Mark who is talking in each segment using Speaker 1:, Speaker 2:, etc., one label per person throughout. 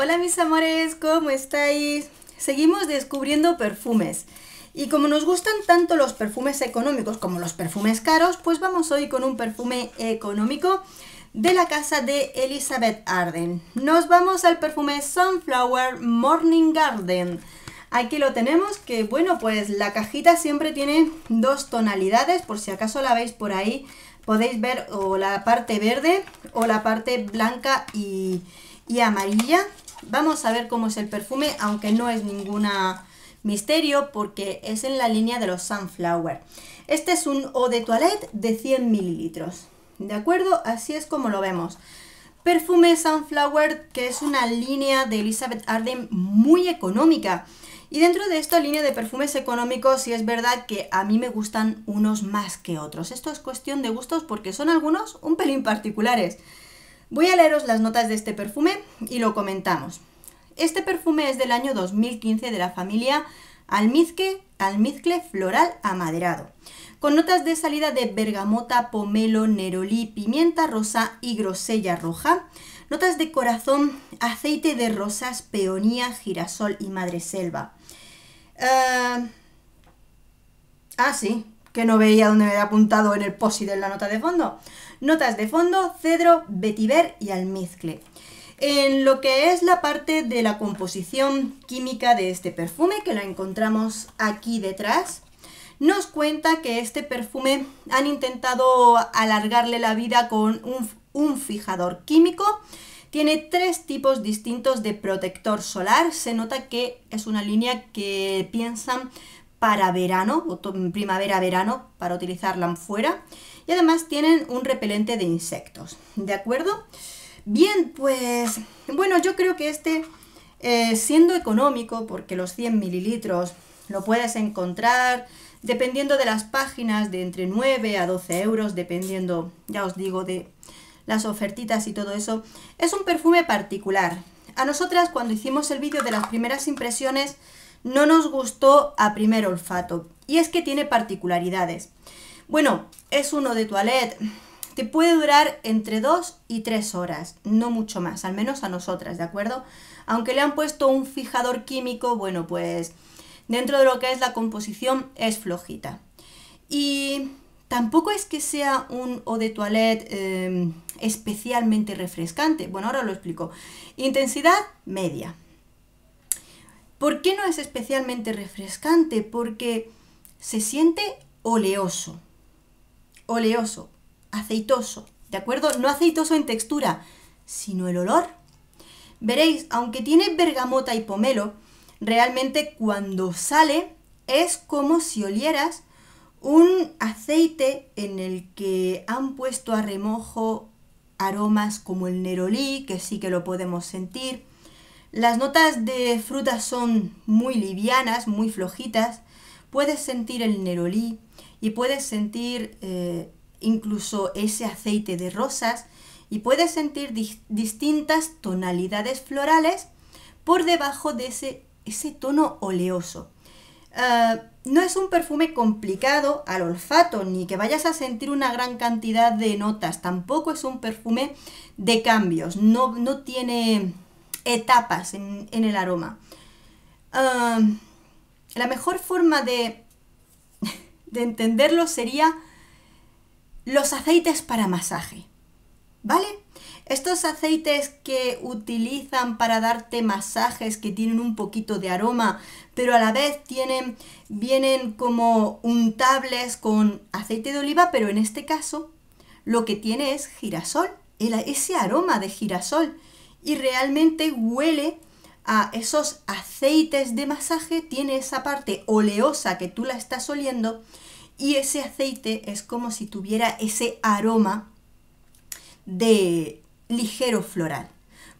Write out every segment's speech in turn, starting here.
Speaker 1: Hola mis amores, ¿cómo estáis? Seguimos descubriendo perfumes. Y como nos gustan tanto los perfumes económicos como los perfumes caros, pues vamos hoy con un perfume económico de la casa de Elizabeth Arden. Nos vamos al perfume Sunflower Morning Garden. Aquí lo tenemos, que bueno, pues la cajita siempre tiene dos tonalidades, por si acaso la veis por ahí, podéis ver o la parte verde o la parte blanca y, y amarilla. Vamos a ver cómo es el perfume, aunque no es ninguna misterio porque es en la línea de los Sunflower. Este es un eau de toilette de 100 mililitros, ¿de acuerdo? Así es como lo vemos. Perfume Sunflower, que es una línea de Elizabeth Arden muy económica. Y dentro de esta línea de perfumes económicos, sí es verdad que a mí me gustan unos más que otros. Esto es cuestión de gustos porque son algunos un pelín particulares. Voy a leeros las notas de este perfume y lo comentamos. Este perfume es del año 2015 de la familia almizcle, almizcle floral amaderado, con notas de salida de bergamota, pomelo, nerolí, pimienta rosa y grosella roja, notas de corazón, aceite de rosas, peonía, girasol y madreselva. Eh, ah, sí, que no veía dónde me había apuntado en el posi de la nota de fondo. Notas de fondo, cedro, vetiver y almizcle. En lo que es la parte de la composición química de este perfume, que la encontramos aquí detrás, nos cuenta que este perfume han intentado alargarle la vida con un, un, fijador químico. Tiene tres tipos distintos de protector solar. Se nota que es una línea que piensan para verano, primavera-verano, para utilizarla fuera. Y además tienen un repelente de insectos, ¿de acuerdo? Bien, pues bueno, yo creo que este, eh, siendo económico, porque los 100 mililitros lo puedes encontrar dependiendo de las páginas, de entre 9 a 12 euros, dependiendo, ya os digo, de las ofertitas y todo eso. Es un perfume particular. A nosotras cuando hicimos el vídeo de las primeras impresiones, no nos gustó a primer olfato. Y es que tiene particularidades. Bueno, es uno de toilette. Te puede durar entre 2 y 3 horas, no mucho más, al menos a nosotras, ¿de acuerdo? Aunque le han puesto un fijador químico, bueno, pues dentro de lo que es la composición es flojita. Y tampoco es que sea un eau de toilette em, especialmente refrescante. Bueno, ahora lo explico. Intensidad media, ¿Por qué no es especialmente refrescante? Porque se siente oleoso. Oleoso, aceitoso, ¿de acuerdo? No aceitoso en textura, sino el olor. Veréis, aunque tiene bergamota y pomelo, realmente cuando sale es como si olieras un aceite en el que han puesto a remojo aromas como el nerolí, que sí que lo podemos sentir, las notas de fruta son muy livianas, muy flojitas. Puedes sentir el nerolí y puedes sentir eh, incluso ese aceite de rosas y puedes sentir distintas tonalidades florales por debajo de ese, ese tono oleoso. Eh, no es un perfume complicado al olfato, ni que vayas a sentir una gran cantidad de notas. Tampoco es un perfume de cambios. no tiene etapas en, el aroma. la mejor forma de, entenderlo sería los aceites para masaje. ¿Vale? Estos aceites que utilizan para darte masajes que tienen un poquito de aroma, pero a la vez tienen, vienen como untables con aceite de oliva, pero en este caso lo que tiene es girasol, ese aroma de girasol y realmente huele a esos aceites de masaje, tiene esa parte oleosa que tú la estás oliendo y ese aceite es como si tuviera ese aroma de ligero floral.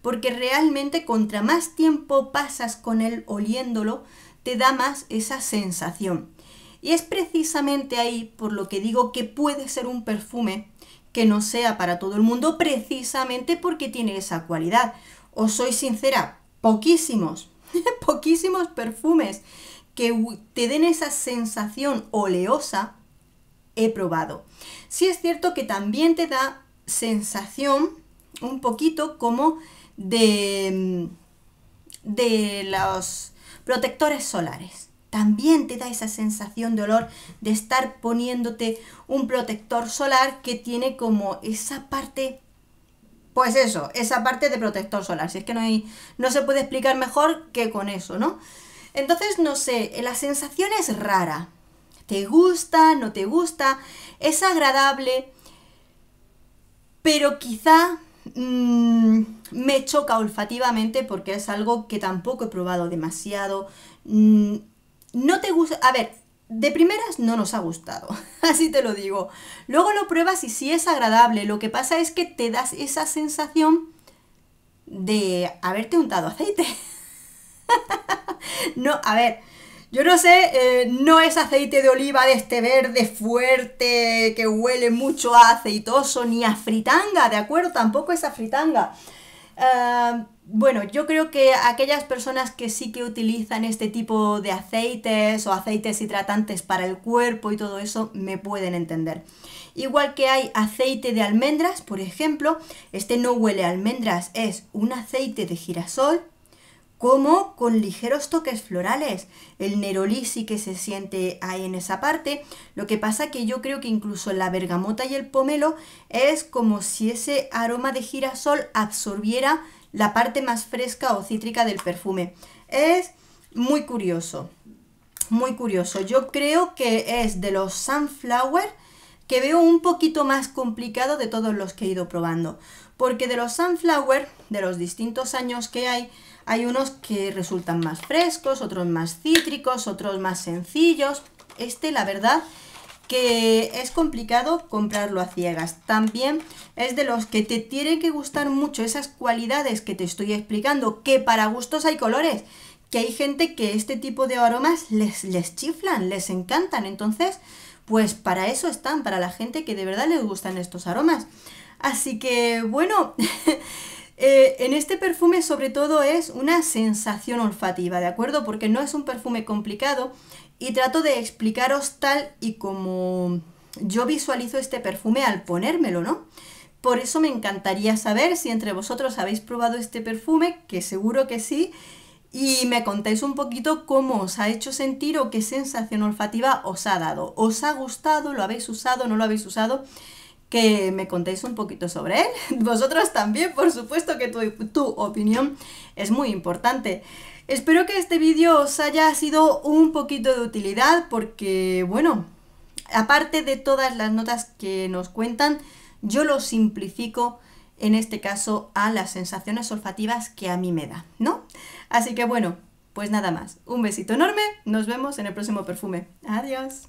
Speaker 1: Porque realmente contra más tiempo pasas con él oliéndolo, te da más esa sensación. Y es precisamente ahí por lo que digo que puede ser un perfume que no sea para todo el mundo precisamente porque tiene esa cualidad. Os soy sincera, poquísimos, poquísimos perfumes que te den esa sensación oleosa he probado. Sí es cierto que también te da sensación un poquito como de, mm, de los protectores solares también te da esa sensación de olor de estar poniéndote un protector solar que tiene como esa parte, pues eso, esa parte de protector solar. Si es que no, hay, no se puede explicar mejor que con eso, ¿no? Entonces, no sé, la sensación es rara. Te gusta, no te gusta, es agradable, pero quizá mm, me choca olfativamente porque es algo que tampoco he probado demasiado. Mm, no te gusta... A ver, de primeras no nos ha gustado, así te lo digo. Luego lo pruebas y sí es agradable, lo que pasa es que te das esa sensación de haberte untado aceite. no, a ver, yo no sé, eh, no es aceite de oliva de este verde fuerte que huele mucho a aceitoso ni a fritanga, ¿de acuerdo? Tampoco es a fritanga. Ah, bueno, yo creo que aquellas personas que sí que utilizan este tipo de aceites o aceites hidratantes para el cuerpo y todo eso me pueden entender. Igual que hay aceite de almendras, por ejemplo, este no huele a almendras, es un aceite de girasol como con ligeros toques florales. El neroli sí que se siente ahí en esa parte. Lo que pasa que yo creo que incluso la bergamota y el pomelo es como si ese aroma de girasol absorbiera la parte más fresca o cítrica del perfume. Es muy curioso, muy curioso. Yo creo que es de los Sunflower que veo un poquito más complicado de todos los que he ido probando. Porque de los Sunflower, de los distintos años que hay, hay unos que resultan más frescos, otros más cítricos, otros más sencillos. Este, la verdad, que es complicado comprarlo a ciegas. También es de los que te tienen que gustar mucho esas cualidades que te estoy explicando, que para gustos hay colores, que hay gente que este tipo de aromas les, les chiflan, les encantan. Entonces, pues para eso están, para la gente que de verdad les gustan estos aromas. Así que, bueno... Eh, en este perfume sobre todo es una sensación olfativa, ¿de acuerdo? Porque no es un perfume complicado y trato de explicaros tal y como yo visualizo este perfume al ponérmelo, ¿no? Por eso me encantaría saber si entre vosotros habéis probado este perfume, que seguro que sí, y me contáis un poquito cómo os ha hecho sentir o qué sensación olfativa os ha dado. ¿Os ha gustado? ¿Lo habéis usado? ¿No lo habéis usado? que me contéis un poquito sobre él. Vosotros también, por supuesto que tu, tu opinión es muy importante. Espero que este vídeo os haya sido un poquito de utilidad porque, bueno, aparte de todas las notas que nos cuentan, yo lo simplifico en este caso a las sensaciones olfativas que a mí me da, ¿no? Así que bueno, pues nada más. Un besito enorme, nos vemos en el próximo perfume. Adiós.